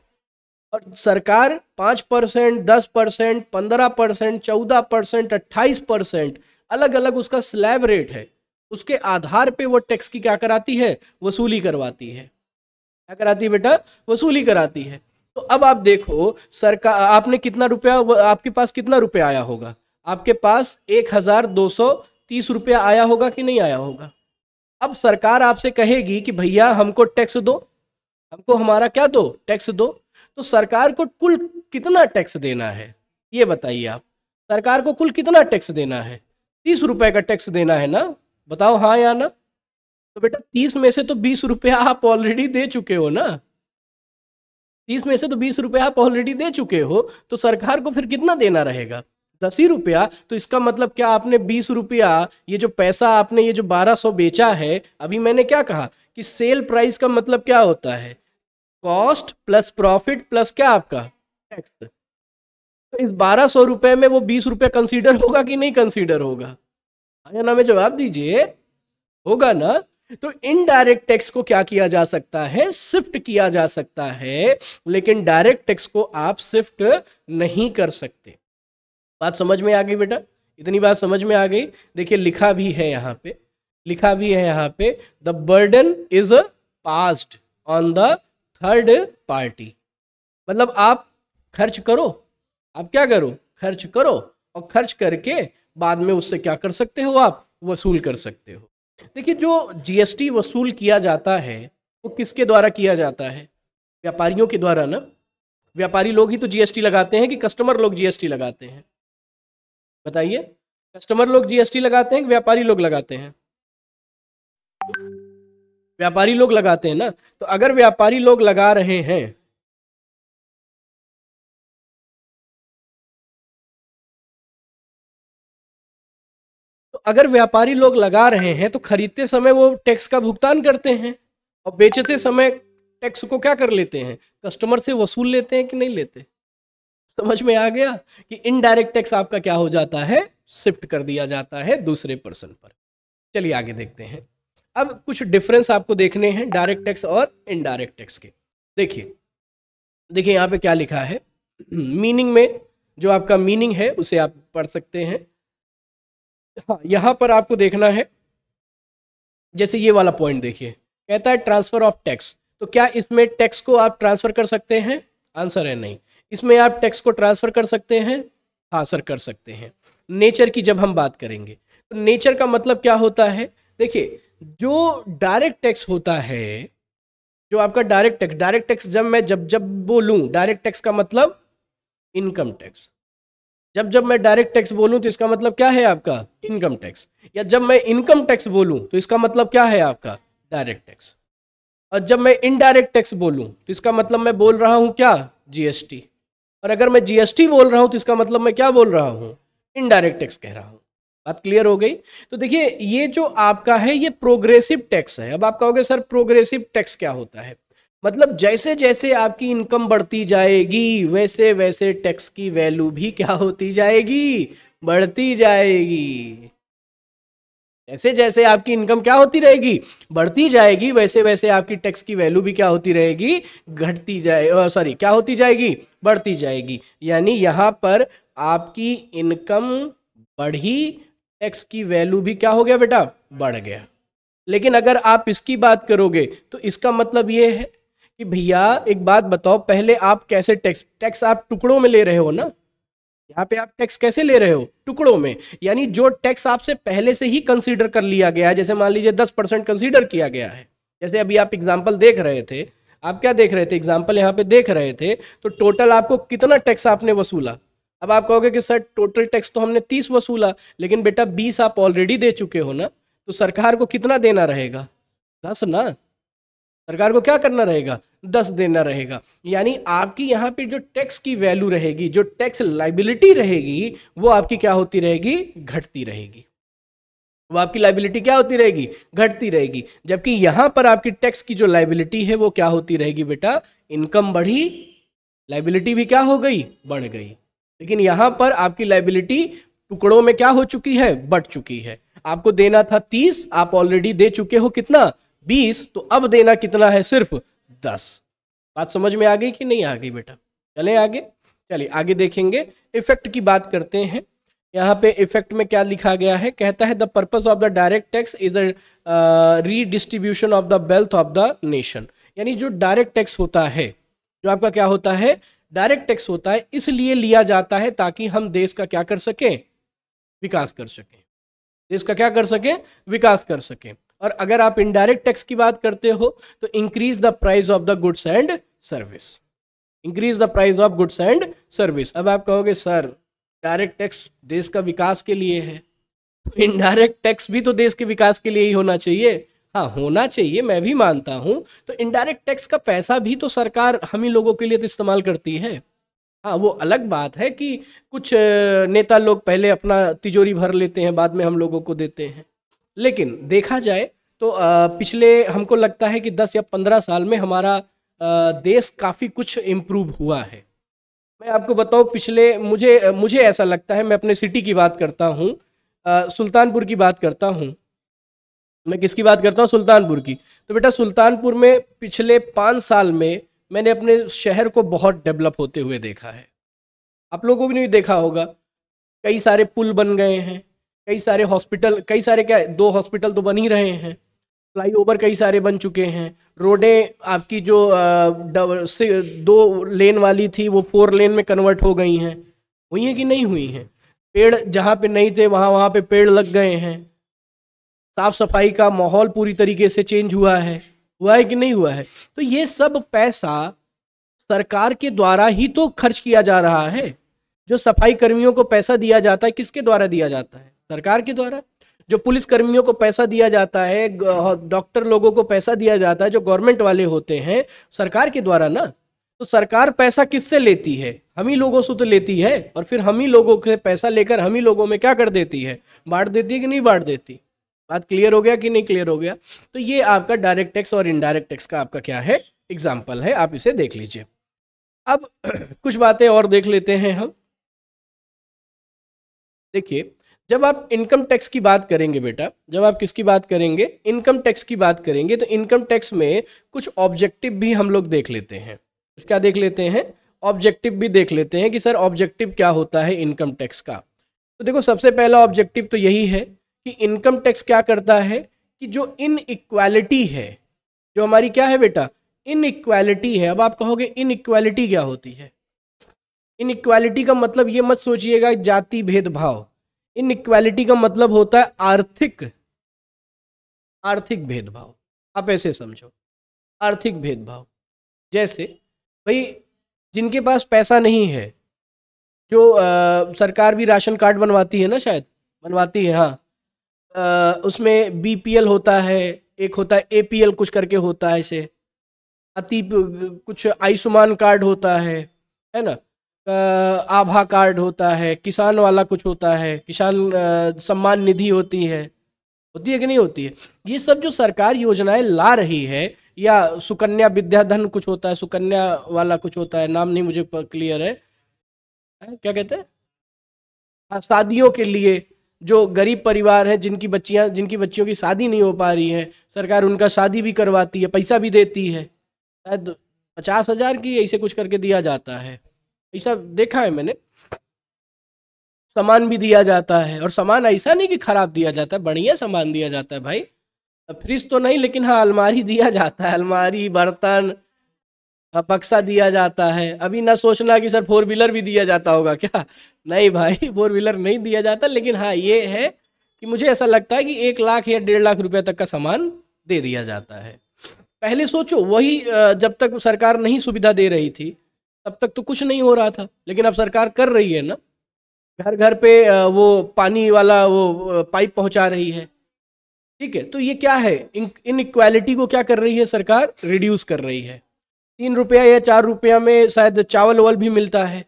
और सरकार पाँच परसेंट दस परसेंट पंद्रह परसेंट चौदह परसेंट अट्ठाईस परसेंट अलग अलग उसका स्लैब रेट है उसके आधार पे वो टैक्स की क्या कराती है वसूली करवाती है क्या कराती है बेटा वसूली कराती है तो अब आप देखो सरकार आपने कितना रुपया आपके पास कितना रुपया आया होगा आपके पास एक हजार दो सौ तीस रुपया आया होगा कि नहीं आया होगा अब सरकार आपसे कहेगी कि भैया हमको टैक्स दो हमको हमारा क्या दो टैक्स दो तो सरकार को कुल कितना टैक्स देना है ये बताइए आप सरकार को कुल कितना टैक्स देना है तीस रुपए का टैक्स देना है ना बताओ हाँ या ना तो बेटा तीस में से तो बीस रुपया आप ऑलरेडी दे चुके हो ना तीस में से तो बीस रुपये आप ऑलरेडी दे चुके हो तो सरकार को फिर कितना देना रहेगा दस ही रुपया तो इसका मतलब क्या आपने बीस रुपया ये जो पैसा आपने ये जो बारह सौ बेचा है अभी मैंने क्या कहा कि सेल प्राइस का मतलब क्या होता है कॉस्ट प्लस प्रॉफिट प्लस क्या आपका टैक्स तो इस बारह सौ रुपये में वो बीस रुपया कंसीडर होगा कि नहीं कंसीडर होगा आया ना में जवाब दीजिए होगा ना तो इनडायरेक्ट टैक्स को क्या किया जा सकता है शिफ्ट किया जा सकता है लेकिन डायरेक्ट टैक्स को आप शिफ्ट नहीं कर सकते बात समझ में आ गई बेटा इतनी बात समझ में आ गई देखिए लिखा भी है यहां पे लिखा भी है यहां पे the burden is passed on the third party मतलब आप खर्च करो आप क्या करो खर्च करो और खर्च करके बाद में उससे क्या कर सकते हो आप वसूल कर सकते हो देखिए जो जीएसटी वसूल किया जाता है वो किसके द्वारा किया जाता है व्यापारियों के द्वारा ना व्यापारी लोग ही तो जीएसटी लगाते हैं कि कस्टमर लोग जीएसटी लगाते हैं बताइए कस्टमर लोग जीएसटी लगाते हैं कि व्यापारी लोग लगाते हैं व्यापारी लोग लगाते हैं ना तो अगर व्यापारी लोग लगा रहे हैं अगर व्यापारी लोग लगा रहे हैं तो खरीदते समय वो टैक्स का भुगतान करते हैं और बेचते समय टैक्स को क्या कर लेते हैं कस्टमर से वसूल लेते हैं कि नहीं लेते समझ में आ गया कि इनडायरेक्ट टैक्स आपका क्या हो जाता है शिफ्ट कर दिया जाता है दूसरे पर्सन पर चलिए आगे देखते हैं अब कुछ डिफरेंस आपको देखने हैं डायरेक्ट टैक्स और इनडायरेक्ट टैक्स के देखिए देखिए यहाँ पे क्या लिखा है मीनिंग में जो आपका मीनिंग है उसे आप पढ़ सकते हैं हाँ यहाँ पर आपको देखना है जैसे ये वाला पॉइंट देखिए कहता है ट्रांसफर ऑफ टैक्स तो क्या इसमें टैक्स को आप ट्रांसफर कर सकते हैं आंसर है नहीं इसमें आप टैक्स को ट्रांसफर कर सकते हैं हाँ सर कर सकते हैं नेचर की जब हम बात करेंगे तो नेचर का मतलब क्या होता है देखिए जो डायरेक्ट टैक्स होता है जो आपका डायरेक्ट टैक्स डायरेक्ट टैक्स जब मैं जब जब बोलूँ डायरेक्ट टैक्स का मतलब इनकम टैक्स जब जब मैं डायरेक्ट टैक्स बोलूँ तो इसका मतलब क्या है आपका इनकम टैक्स या जब मैं इनकम टैक्स बोलूँ तो इसका मतलब क्या है आपका डायरेक्ट टैक्स और जब मैं इनडायरेक्ट टैक्स बोलूँ तो इसका मतलब मैं बोल रहा हूँ क्या जीएसटी और अगर मैं जीएसटी बोल रहा हूँ तो इसका मतलब मैं क्या बोल रहा हूँ इनडायरेक्ट टैक्स कह रहा हूँ बात क्लियर हो गई तो देखिए ये जो आपका है ये प्रोग्रेसिव टैक्स है अब आप कहोगे सर प्रोग्रेसिव टैक्स क्या होता है मतलब जैसे जैसे आपकी इनकम बढ़ती जाएगी वैसे वैसे टैक्स की वैल्यू भी क्या होती जाएगी बढ़ती जाएगी जैसे जैसे आपकी इनकम क्या होती रहेगी बढ़ती जाएगी वैसे वैसे आपकी टैक्स की वैल्यू भी क्या होती रहेगी घटती जाए सॉरी क्या होती जाएगी बढ़ती जाएगी यानी यहां पर आपकी इनकम बढ़ी टैक्स की वैल्यू भी क्या हो गया बेटा बढ़ गया लेकिन अगर आप इसकी बात करोगे तो इसका मतलब ये है कि भैया एक बात बताओ पहले आप कैसे टैक्स टैक्स आप टुकड़ों में ले रहे हो ना यहाँ पे आप टैक्स कैसे ले रहे हो टुकड़ों में यानी जो टैक्स आपसे पहले से ही कंसीडर कर लिया गया है जैसे मान लीजिए दस परसेंट कंसीडर किया गया है जैसे अभी आप एग्जाम्पल देख रहे थे आप क्या देख रहे थे एग्जाम्पल यहाँ पे देख रहे थे तो टोटल आपको कितना टैक्स आपने वसूला अब आप कहोगे कि सर टोटल टैक्स तो हमने तीस वसूला लेकिन बेटा बीस आप ऑलरेडी दे चुके हो ना तो सरकार को कितना देना रहेगा दस ना सरकार को क्या करना रहेगा दस देना रहेगा यानी आपकी यहाँ पे जो टैक्स की वैल्यू रहेगी जो टैक्स लाइबिलिटी रहेगी वो आपकी क्या होती रहेगी घटती रहेगी वो आपकी लाइबिलिटी क्या होती रहेगी घटती रहेगी जबकि यहाँ पर आपकी टैक्स की जो लाइबिलिटी है वो क्या होती रहेगी बेटा इनकम बढ़ी लाइबिलिटी भी क्या हो गई बढ़ गई लेकिन यहाँ पर आपकी लाइबिलिटी टुकड़ों में क्या हो चुकी है बढ़ चुकी है आपको देना था तीस आप ऑलरेडी दे चुके हो कितना बीस तो अब देना कितना है सिर्फ दस बात समझ में आ गई कि नहीं आ गई बेटा चले आगे चलिए आगे देखेंगे इफेक्ट की बात करते हैं यहाँ पे इफेक्ट में क्या लिखा गया है कहता है the purpose of the direct tax is a redistribution of the wealth of the nation यानी जो डायरेक्ट टैक्स होता है जो आपका क्या होता है डायरेक्ट टैक्स होता है इसलिए लिया जाता है ताकि हम देश का क्या कर सकें विकास कर सकें देश का क्या कर सकें विकास कर सकें और अगर आप इनडायरेक्ट टैक्स की बात करते हो तो increase the price of the goods and service increase the price of goods and service अब आप कहोगे सर डायरेक्ट टैक्स देश का विकास के लिए है इनडायरेक्ट तो टैक्स भी तो देश के विकास के लिए ही होना चाहिए हाँ होना चाहिए मैं भी मानता हूँ तो इनडायरेक्ट टैक्स का पैसा भी तो सरकार हम ही लोगों के लिए तो इस्तेमाल करती है हाँ वो अलग बात है कि कुछ नेता लोग पहले अपना तिजोरी भर लेते हैं बाद में हम लोगों को देते हैं लेकिन देखा जाए तो पिछले हमको लगता है कि 10 या 15 साल में हमारा देश काफ़ी कुछ इम्प्रूव हुआ है मैं आपको बताऊं पिछले मुझे मुझे ऐसा लगता है मैं अपने सिटी की बात करता हूँ सुल्तानपुर की बात करता हूँ मैं किसकी बात करता हूँ सुल्तानपुर की तो बेटा सुल्तानपुर में पिछले पाँच साल में मैंने अपने शहर को बहुत डेवलप होते हुए देखा है आप लोगों को भी नहीं देखा होगा कई सारे पुल बन गए हैं कई सारे हॉस्पिटल कई सारे क्या दो हॉस्पिटल तो बन ही रहे हैं फ्लाईओवर कई सारे बन चुके हैं रोडें आपकी जो से दो लेन वाली थी वो फोर लेन में कन्वर्ट हो गई हैं हुई हैं कि नहीं हुई हैं पेड़ जहाँ पे नहीं थे वहाँ वहाँ पे पेड़ लग गए हैं साफ सफाई का माहौल पूरी तरीके से चेंज हुआ है हुआ है कि नहीं हुआ है तो ये सब पैसा सरकार के द्वारा ही तो खर्च किया जा रहा है जो सफाई कर्मियों को पैसा दिया जाता है किसके द्वारा दिया जाता है सरकार के द्वारा जो पुलिस कर्मियों को पैसा दिया जाता है डॉक्टर लोगों को पैसा दिया जाता है जो गवर्नमेंट वाले होते हैं सरकार के द्वारा ना तो सरकार पैसा किससे लेती है हम ही लोगों से तो लेती है और फिर हम ही लोगों के पैसा लेकर हम ही लोगों में क्या कर देती है बांट देती है कि नहीं बांट देती बात क्लियर हो गया कि नहीं क्लियर हो गया तो ये आपका डायरेक्ट टैक्स और इनडायरेक्ट टैक्स का आपका क्या है एग्जाम्पल है आप इसे देख लीजिए अब कुछ बातें और देख लेते हैं हम देखिए जब आप इनकम टैक्स की बात करेंगे बेटा जब आप किसकी बात करेंगे इनकम टैक्स की बात करेंगे तो इनकम टैक्स में कुछ ऑब्जेक्टिव भी हम लोग देख लेते हैं क्या देख लेते हैं ऑब्जेक्टिव भी देख लेते हैं कि सर ऑब्जेक्टिव क्या होता है इनकम टैक्स का तो देखो सबसे पहला ऑब्जेक्टिव तो यही है कि इनकम टैक्स क्या करता है कि जो इन है जो हमारी क्या है बेटा इन है अब आप कहोगे इन क्या होती है इन का मतलब ये मत सोचिएगा जाति भेदभाव इन इक्वालिटी का मतलब होता है आर्थिक आर्थिक भेदभाव आप ऐसे समझो आर्थिक भेदभाव जैसे भाई जिनके पास पैसा नहीं है जो आ, सरकार भी राशन कार्ड बनवाती है ना शायद बनवाती है हाँ उसमें बीपीएल होता है एक होता है एपीएल कुछ करके होता है ऐसे अति कुछ आयुष्मान कार्ड होता है है ना आभा कार्ड होता है किसान वाला कुछ होता है किसान सम्मान निधि होती है होती है कि नहीं होती है ये सब जो सरकार योजनाएं ला रही है या सुकन्या विद्याधन कुछ होता है सुकन्या वाला कुछ होता है नाम नहीं मुझे क्लियर है क्या कहते हैं हाँ, शादियों के लिए जो गरीब परिवार हैं जिनकी बच्चियां जिनकी बच्चियों की शादी नहीं हो पा रही है सरकार उनका शादी भी करवाती है पैसा भी देती है शायद पचास हजार की ऐसे कुछ करके दिया जाता है ऐसा देखा है मैंने सामान भी दिया जाता है और सामान ऐसा नहीं कि खराब दिया जाता है बढ़िया सामान दिया जाता है भाई फ्रिज तो नहीं लेकिन हाँ अलमारी दिया जाता है अलमारी बर्तन हाँ, बक्सा दिया जाता है अभी ना सोचना कि सर फोर व्हीलर भी दिया जाता होगा क्या नहीं भाई फोर व्हीलर नहीं दिया जाता लेकिन हाँ ये है कि मुझे ऐसा लगता है कि एक लाख या डेढ़ लाख रुपए तक का सामान दे दिया जाता है पहले सोचो वही जब तक सरकार नहीं सुविधा दे रही थी तब तक तो कुछ नहीं हो रहा था लेकिन अब सरकार कर रही है ना घर घर पे वो पानी वाला वो पाइप पहुंचा रही है ठीक है तो ये क्या है इन इक्वालिटी को क्या कर रही है सरकार रिड्यूस कर रही है तीन रुपया या चार रुपया में शायद चावल वावल भी मिलता है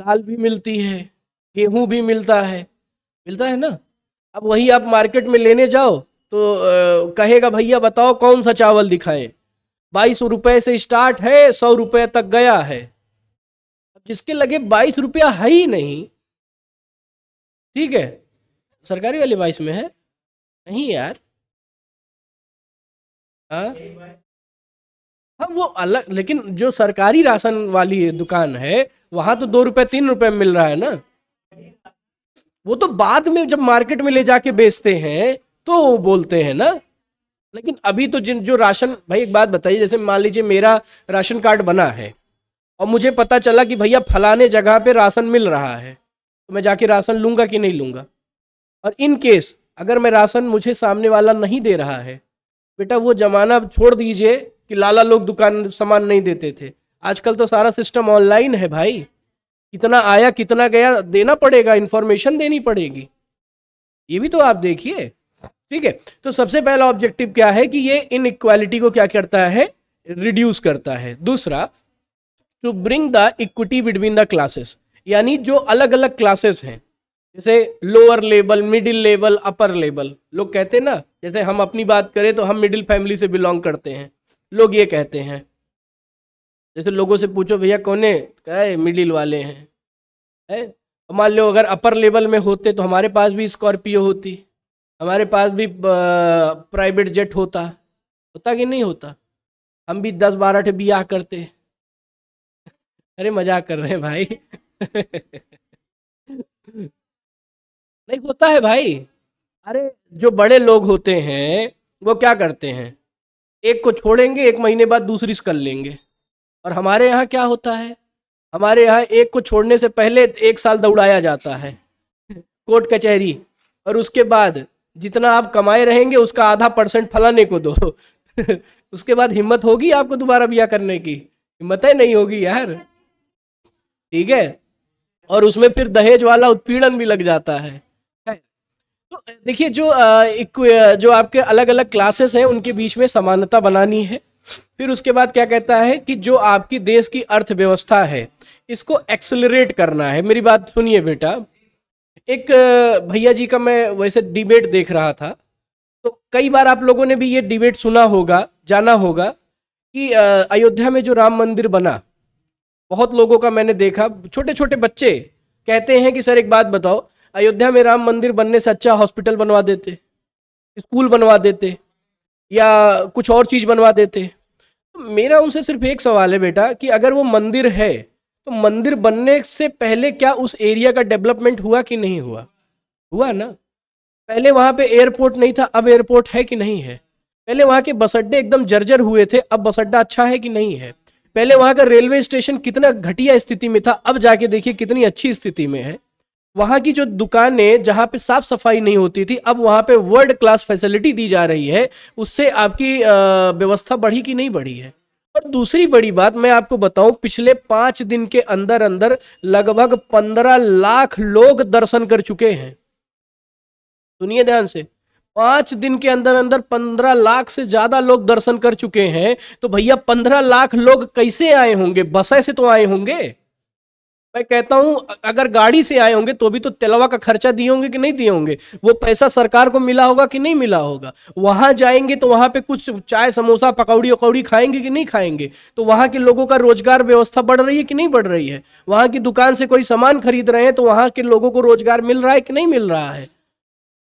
दाल भी मिलती है गेहूँ भी मिलता है मिलता है ना अब वही आप मार्केट में लेने जाओ तो आ, कहेगा भैया बताओ कौन सा चावल दिखाएं बाईस रुपए से स्टार्ट है सौ रुपए तक गया है जिसके लगे बाईस रुपया है ही नहीं ठीक है सरकारी वाले बाईस में है नहीं यार हाँ हाँ वो अलग लेकिन जो सरकारी राशन वाली दुकान है वहां तो दो रुपये तीन रुपये मिल रहा है ना वो तो बाद में जब मार्केट में ले जाके बेचते हैं तो बोलते हैं ना लेकिन अभी तो जिन जो राशन भाई एक बात बताइए जैसे मान लीजिए मेरा राशन कार्ड बना है और मुझे पता चला कि भैया फलाने जगह पे राशन मिल रहा है तो मैं जाके राशन लूँगा कि नहीं लूँगा और इन केस अगर मैं राशन मुझे सामने वाला नहीं दे रहा है बेटा वो ज़माना छोड़ दीजिए कि लाला लोग दुकान सामान नहीं देते थे आजकल तो सारा सिस्टम ऑनलाइन है भाई कितना आया कितना गया देना पड़ेगा इन्फॉर्मेशन देनी पड़ेगी ये भी तो आप देखिए ठीक है तो सबसे पहला ऑब्जेक्टिव क्या है कि ये इक्वालिटी को क्या करता है रिड्यूस करता है दूसरा to bring the equity between the classes यानी जो अलग अलग क्लासेस हैं जैसे lower level middle level upper level लोग कहते हैं ना जैसे हम अपनी बात करें तो हम मिडिल फैमिली से बिलोंग करते हैं लोग ये कहते हैं जैसे लोगों से पूछो भैया क्या है मिडिल वाले हैं है मान लो अगर अपर लेवल में होते तो हमारे पास भी स्कॉर्पियो होती हमारे पास भी प्राइवेट जेट होता होता कि नहीं होता हम भी दस बारह ठे बिया करते अरे मजाक कर रहे हैं भाई नहीं होता है भाई अरे जो बड़े लोग होते हैं वो क्या करते हैं एक को छोड़ेंगे एक महीने बाद दूसरी कर लेंगे और हमारे यहाँ क्या होता है हमारे यहाँ एक को छोड़ने से पहले एक साल दौड़ाया जाता है कोर्ट कचहरी और उसके बाद जितना आप कमाए रहेंगे उसका आधा परसेंट फलाने को दो उसके बाद हिम्मत होगी आपको दोबारा ब्याह करने की हिम्मत है नहीं होगी यार ठीक है और उसमें फिर दहेज वाला उत्पीड़न भी लग जाता है तो देखिए जो एक जो आपके अलग अलग क्लासेस हैं उनके बीच में समानता बनानी है फिर उसके बाद क्या कहता है कि जो आपकी देश की अर्थव्यवस्था है इसको एक्सलरेट करना है मेरी बात सुनिए बेटा एक भैया जी का मैं वैसे डिबेट देख रहा था तो कई बार आप लोगों ने भी ये डिबेट सुना होगा जाना होगा कि अयोध्या में जो राम मंदिर बना बहुत लोगों का मैंने देखा छोटे छोटे बच्चे कहते हैं कि सर एक बात बताओ अयोध्या में राम मंदिर बनने से अच्छा हॉस्पिटल बनवा देते स्कूल बनवा देते या कुछ और चीज़ बनवा देते तो मेरा उनसे सिर्फ एक सवाल है बेटा कि अगर वो मंदिर है तो मंदिर बनने से पहले क्या उस एरिया का डेवलपमेंट हुआ कि नहीं हुआ हुआ ना पहले वहाँ पे एयरपोर्ट नहीं था अब एयरपोर्ट है कि नहीं है पहले वहाँ के बस अड्डे एकदम जर्जर हुए थे अब बस अड्डा अच्छा है कि नहीं है पहले वहाँ का रेलवे स्टेशन कितना घटिया स्थिति में था अब जाके देखिए कितनी अच्छी स्थिति में है वहाँ की जो दुकानें जहाँ पे साफ सफाई नहीं होती थी अब वहाँ पे वर्ल्ड क्लास फैसिलिटी दी जा रही है उससे आपकी व्यवस्था बढ़ी कि नहीं बढ़ी है और दूसरी बड़ी बात मैं आपको बताऊं पिछले पांच दिन के अंदर अंदर लगभग पंद्रह लाख लोग दर्शन कर चुके हैं सुनिए ध्यान से पांच दिन के अंदर अंदर पंद्रह लाख से ज्यादा लोग दर्शन कर चुके हैं तो भैया पंद्रह लाख लोग कैसे आए होंगे बसे से तो आए होंगे मैं कहता हूं अगर गाड़ी से आए होंगे तो भी तो तेलवा का खर्चा दिए होंगे कि नहीं दिए होंगे वो पैसा सरकार को मिला होगा कि नहीं मिला होगा वहां जाएंगे तो वहां पे कुछ चाय समोसा पकौड़ी वकौड़ी खाएंगे कि नहीं खाएंगे तो वहां के लोगों का रोजगार व्यवस्था बढ़ रही है कि नहीं बढ़ रही है वहां की दुकान से कोई सामान खरीद रहे हैं तो वहां के लोगों को रोजगार मिल रहा है कि नहीं मिल रहा है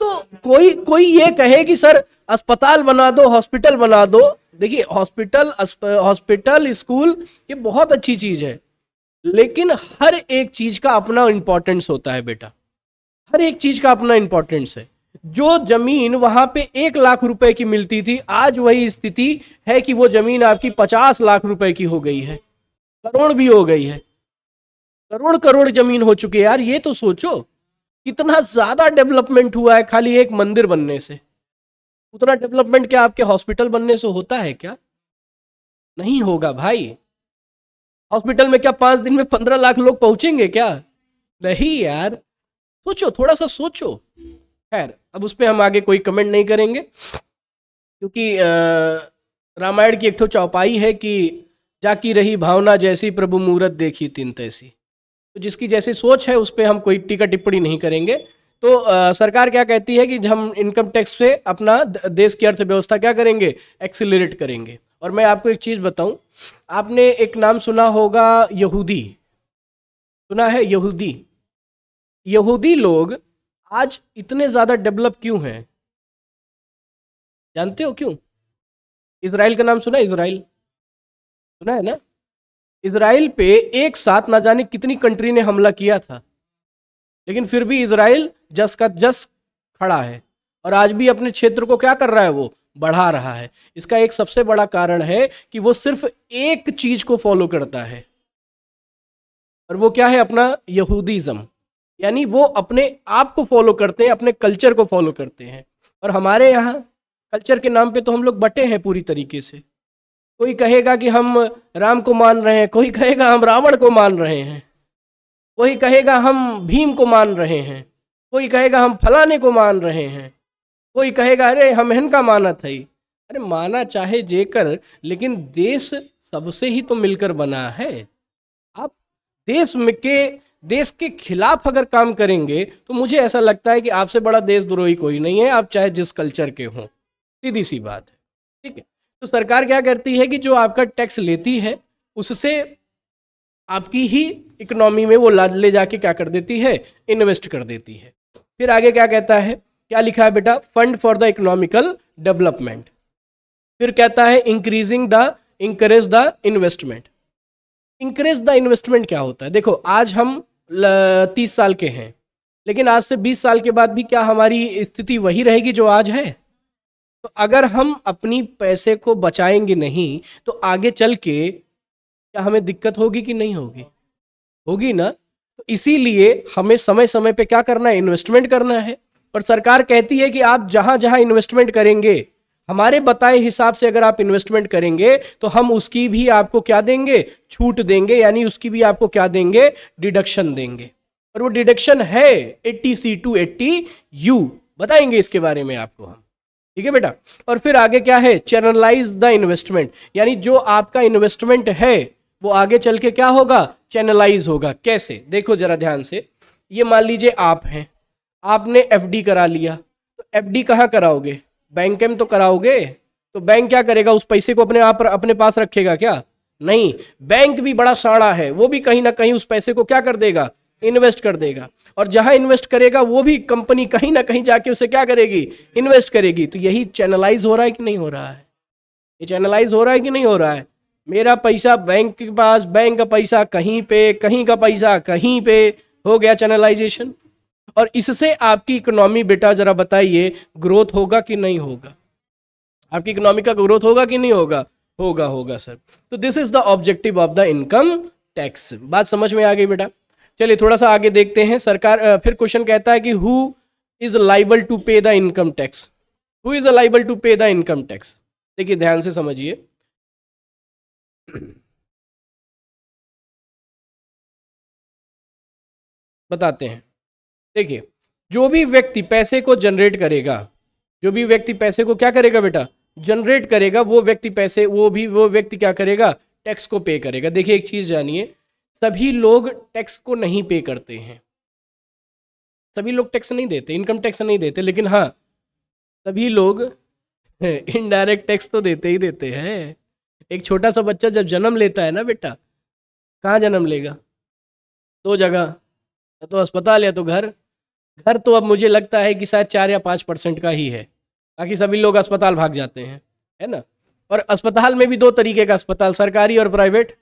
तो कोई कोई ये कहे कि सर अस्पताल बना दो हॉस्पिटल बना दो देखिए हॉस्पिटल हॉस्पिटल स्कूल ये बहुत अच्छी चीज है लेकिन हर एक चीज का अपना इंपॉर्टेंस होता है बेटा हर एक चीज का अपना इंपॉर्टेंस है जो जमीन वहां पे एक लाख रुपए की मिलती थी आज वही स्थिति है कि वो जमीन आपकी पचास लाख रुपए की हो गई है करोड़ भी हो गई है करोड़ करोड़ जमीन हो चुकी है यार ये तो सोचो कितना ज्यादा डेवलपमेंट हुआ है खाली एक मंदिर बनने से उतना डेवलपमेंट क्या आपके हॉस्पिटल बनने से होता है क्या नहीं होगा भाई हॉस्पिटल में क्या पांच दिन में पंद्रह लाख लोग पहुंचेंगे क्या नहीं यार सोचो थोड़ा सा सोचो खैर अब उस पर हम आगे कोई कमेंट नहीं करेंगे क्योंकि रामायण की एक ठो चौपाई है कि जाकी रही भावना जैसी प्रभु मुहूर्त देखी तीन तैसी तो जिसकी जैसी सोच है उस पर हम कोई टीका टिप्पणी नहीं करेंगे तो आ, सरकार क्या कहती है कि हम इनकम टैक्स से अपना देश की अर्थव्यवस्था क्या करेंगे एक्सिलरेट करेंगे और मैं आपको एक चीज़ बताऊं आपने एक नाम सुना होगा यहूदी सुना है यहूदी यहूदी लोग आज इतने ज़्यादा डेवलप क्यों हैं जानते हो क्यों इसराइल का नाम सुना इसराइल सुना है ना इसराइल पे एक साथ ना जाने कितनी कंट्री ने हमला किया था लेकिन फिर भी इसराइल जस का जस खड़ा है और आज भी अपने क्षेत्र को क्या कर रहा है वो बढ़ा रहा है इसका एक सबसे बड़ा कारण है कि वो सिर्फ एक चीज को फॉलो करता है और वो क्या है अपना यहूदीज़म यानी वो अपने आप को फॉलो करते हैं अपने कल्चर को फॉलो करते हैं और हमारे यहाँ कल्चर के नाम पे तो हम लोग बटे हैं पूरी तरीके से कोई कहेगा कि हम राम को मान रहे हैं कोई कहेगा हम रावण को मान रहे हैं कोई कहेगा हम भीम को मान रहे हैं कोई कहेगा हम फलाने को मान रहे हैं कोई कहेगा अरे हम का माना था ही अरे माना चाहे जेकर लेकिन देश सबसे ही तो मिलकर बना है आप देश में के देश के खिलाफ अगर काम करेंगे तो मुझे ऐसा लगता है कि आपसे बड़ा देशद्रोही कोई नहीं है आप चाहे जिस कल्चर के हों सीधी सी बात है ठीक है तो सरकार क्या करती है कि जो आपका टैक्स लेती है उससे आपकी ही इकोनॉमी में वो ला ले जाके क्या कर देती है इन्वेस्ट कर देती है फिर आगे क्या कहता है क्या लिखा है बेटा fund for the economical development फिर कहता है increasing the encourage the investment encourage the investment क्या होता है देखो आज हम तीस साल के हैं लेकिन आज से बीस साल के बाद भी क्या हमारी स्थिति वही रहेगी जो आज है तो अगर हम अपनी पैसे को बचाएंगे नहीं तो आगे चल के क्या हमें दिक्कत होगी कि नहीं होगी होगी ना तो इसीलिए हमें समय समय पे क्या करना है इन्वेस्टमेंट करना है पर सरकार कहती है कि आप जहां जहां इन्वेस्टमेंट करेंगे हमारे बताए हिसाब से अगर आप इन्वेस्टमेंट करेंगे तो हम उसकी भी आपको क्या देंगे छूट देंगे यानी उसकी भी आपको क्या देंगे डिडक्शन देंगे और वो डिडक्शन है eighty C to eighty U बताएंगे इसके बारे में आपको हम ठीक है बेटा और फिर आगे क्या है चैनलाइज द इन्वेस्टमेंट यानी जो आपका इन्वेस्टमेंट है वो आगे चल के क्या होगा चैनलाइज होगा कैसे देखो जरा ध्यान से ये मान लीजिए आप हैं आपने एफडी करा लिया तो एफडी कहाँ कराओगे बैंक में तो कराओगे तो बैंक क्या करेगा उस पैसे को अपने आप अपने पास रखेगा क्या नहीं बैंक भी बड़ा साड़ा है वो भी कहीं ना कहीं उस पैसे को क्या कर देगा इन्वेस्ट कर देगा और जहां इन्वेस्ट करेगा वो भी कंपनी कहीं ना कहीं जाके उसे क्या करेगी इन्वेस्ट करेगी तो यही चैनलाइज हो रहा है कि नहीं हो रहा है ये चैनलाइज हो रहा है कि नहीं हो रहा है मेरा पैसा बैंक के पास बैंक का पैसा कहीं पे कहीं का पैसा कहीं पे हो गया चैनलाइजेशन और इससे आपकी इकोनॉमी बेटा जरा बताइए ग्रोथ होगा कि नहीं होगा आपकी इकोनॉमी का ग्रोथ होगा कि नहीं होगा होगा होगा सर तो this is the objective of the income tax बात समझ में आ गई बेटा चलिए थोड़ा सा आगे देखते हैं सरकार फिर क्वेश्चन कहता है कि who is liable to pay the income tax who is liable to pay the income tax देखिए ध्यान से समझिए बताते हैं देखिए जो भी व्यक्ति पैसे को जनरेट करेगा जो भी व्यक्ति पैसे को क्या करेगा बेटा जनरेट करेगा वो व्यक्ति पैसे वो भी वो व्यक्ति क्या करेगा टैक्स को पे करेगा देखिए एक चीज़ जानिए सभी लोग टैक्स को नहीं पे करते हैं सभी लोग टैक्स नहीं देते इनकम टैक्स नहीं देते लेकिन हाँ सभी लोग इनडायरेक्ट टैक्स तो देते ही देते हैं एक छोटा सा बच्चा जब जन्म लेता है ना बेटा कहाँ जन्म लेगा दो जगह या तो अस्पताल या तो घर घर तो अब मुझे लगता है कि शायद चार या पाँच परसेंट का ही है बाकी सभी लोग अस्पताल भाग जाते हैं है ना और अस्पताल में भी दो तरीके का अस्पताल सरकारी और प्राइवेट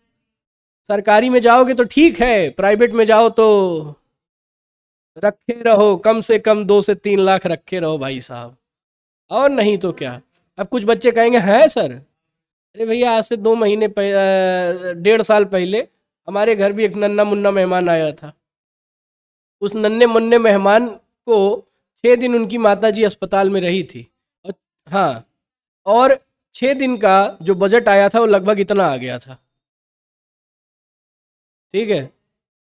सरकारी में जाओगे तो ठीक है प्राइवेट में जाओ तो रखे रहो कम से कम दो से तीन लाख रखे रहो भाई साहब और नहीं तो क्या अब कुछ बच्चे कहेंगे हैं सर अरे भैया आज से दो महीने डेढ़ साल पहले हमारे घर भी एक नन्ना मुन्ना मेहमान आया था उस नन्हे मुन्ने मेहमान को छः दिन उनकी माता जी अस्पताल में रही थी और हाँ और छः दिन का जो बजट आया था वो लगभग इतना आ गया था ठीक है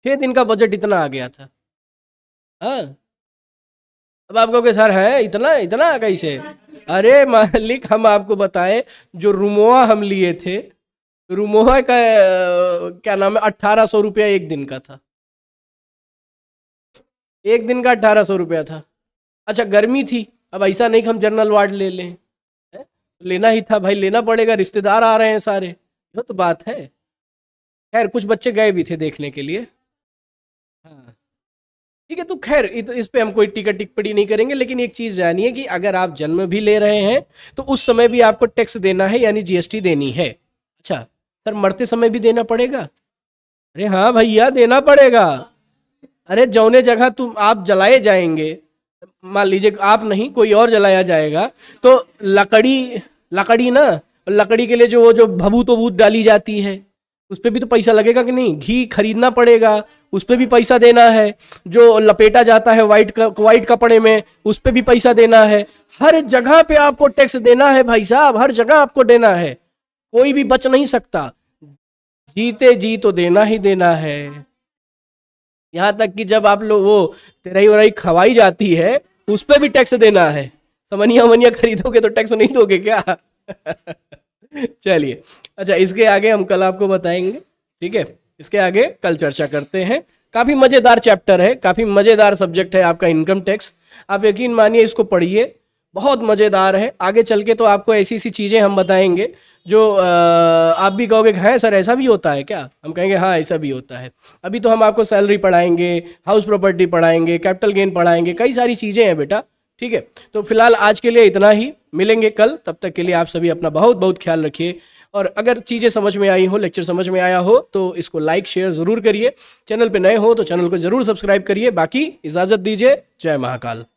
छः दिन का बजट इतना आ गया था हाँ अब आप कहोगे सर है इतना इतना आ कैसे अरे मालिक हम आपको बताएं जो रुमोआ हम लिए थे रुमोआ का क्या नाम है अट्ठारह सौ रुपया एक दिन का था एक दिन का अट्ठारह सौ रुपया था अच्छा गर्मी थी अब ऐसा नहीं कि हम जनरल वार्ड ले लें तो लेना ही था भाई लेना पड़ेगा रिश्तेदार आ रहे हैं सारे यह तो बात है खैर कुछ बच्चे गए भी थे देखने के लिए हाँ ठीक है तो खैर इस पे हम कोई टिकट टिप्पणी नहीं करेंगे लेकिन एक चीज़ जानिए कि अगर आप जन्म भी ले रहे हैं तो उस समय भी आपको टैक्स देना है यानी जीएसटी देनी है अच्छा सर मरते समय भी देना पड़ेगा अरे हाँ भैया देना पड़ेगा अरे जौने जगह तुम आप जलाए जाएंगे मान लीजिए आप नहीं कोई और जलाया जाएगा तो लकड़ी लकड़ी ना लकड़ी के लिए जो वो जो भभूत वभूत डाली जाती है उस पर भी तो पैसा लगेगा कि नहीं घी खरीदना पड़ेगा उस पर भी पैसा देना है जो लपेटा जाता है वाइट का वाइट कपड़े में उस पर भी पैसा देना है हर जगह पे आपको टैक्स देना है भाई साहब हर जगह आपको देना है कोई भी बच नहीं सकता जीते जी तो देना ही देना है यहाँ तक कि जब आप लोग वो तेरही वराई खवाई जाती है उस पर भी टैक्स देना है समनिया वनिया खरीदोगे तो टैक्स नहीं दोगे क्या चलिए अच्छा इसके आगे हम कल आपको बताएंगे ठीक है इसके आगे कल चर्चा करते हैं काफ़ी मज़ेदार चैप्टर है काफ़ी मज़ेदार सब्जेक्ट है आपका इनकम टैक्स आप यकीन मानिए इसको पढ़िए बहुत मज़ेदार है आगे चल के तो आपको ऐसी ऐसी चीज़ें हम बताएंगे जो आप भी कहोगे हाँ सर ऐसा भी होता है क्या हम कहेंगे हाँ ऐसा भी होता है अभी तो हम आपको सैलरी पढ़ाएंगे हाउस प्रॉपर्टी पढ़ाएंगे कैपिटल गेन पढ़ाएंगे कई सारी चीज़ें हैं बेटा ठीक है तो फिलहाल आज के लिए इतना ही मिलेंगे कल तब तक के लिए आप सभी अपना बहुत बहुत ख्याल रखिए और अगर चीज़ें समझ में आई हो लेक्चर समझ में आया हो तो इसको लाइक शेयर ज़रूर करिए चैनल पर नए हो तो चैनल को ज़रूर सब्सक्राइब करिए बाकी इजाज़त दीजिए जय महाकाल